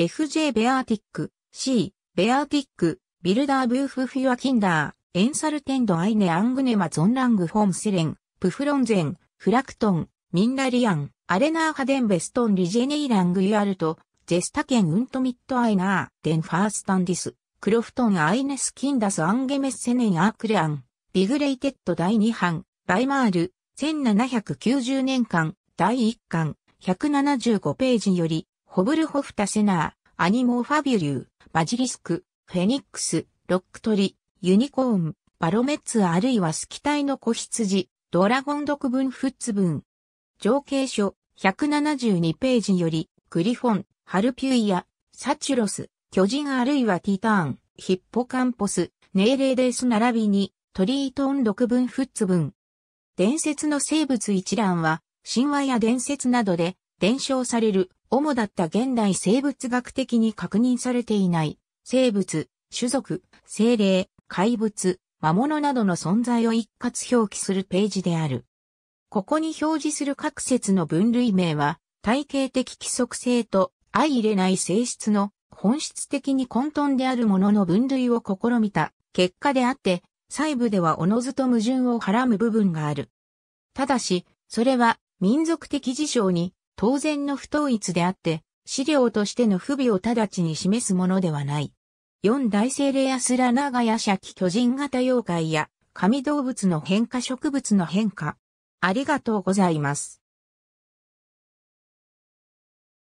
FJ ベアーティック、C、ベアーティック、ビルダーブーフフィアキンダー、エンサルテンドアイネアングネマゾンラングフォンセレン、プフロンゼン、フラクトン、ミンラリアン、アレナーハデンベストンリジェネイラングユアルト、ジェスタケンウントミットアイナー、デンファースタンディス、クロフトンアイネスキンダスアンゲメッセネンアークレアン、ビグレイテッド第2版、バイマール、1790年間、第1巻、175ページより、ホブルホフタセナー、アニモーファビュリュー、バジリスク、フェニックス、ロックトリ、ユニコーン、バロメッツあるいはスキタイの子羊、ドラゴン独分フッツ文。情景書、172ページより、グリフォン、ハルピュイア、サチュロス、巨人あるいはティターン、ヒッポカンポス、ネーレーデース並びに、トリートン独分フッツ文。伝説の生物一覧は、神話や伝説などで伝承される主だった現代生物学的に確認されていない生物、種族、精霊、怪物、魔物などの存在を一括表記するページである。ここに表示する各説の分類名は、体系的規則性と相入れない性質の本質的に混沌であるものの分類を試みた結果であって、細部ではおのずと矛盾をはらむ部分がある。ただし、それは民族的事象に当然の不統一であって、資料としての不備を直ちに示すものではない。四大精霊やすら長屋社機巨人型妖怪や、神動物の変化植物の変化。ありがとうございます。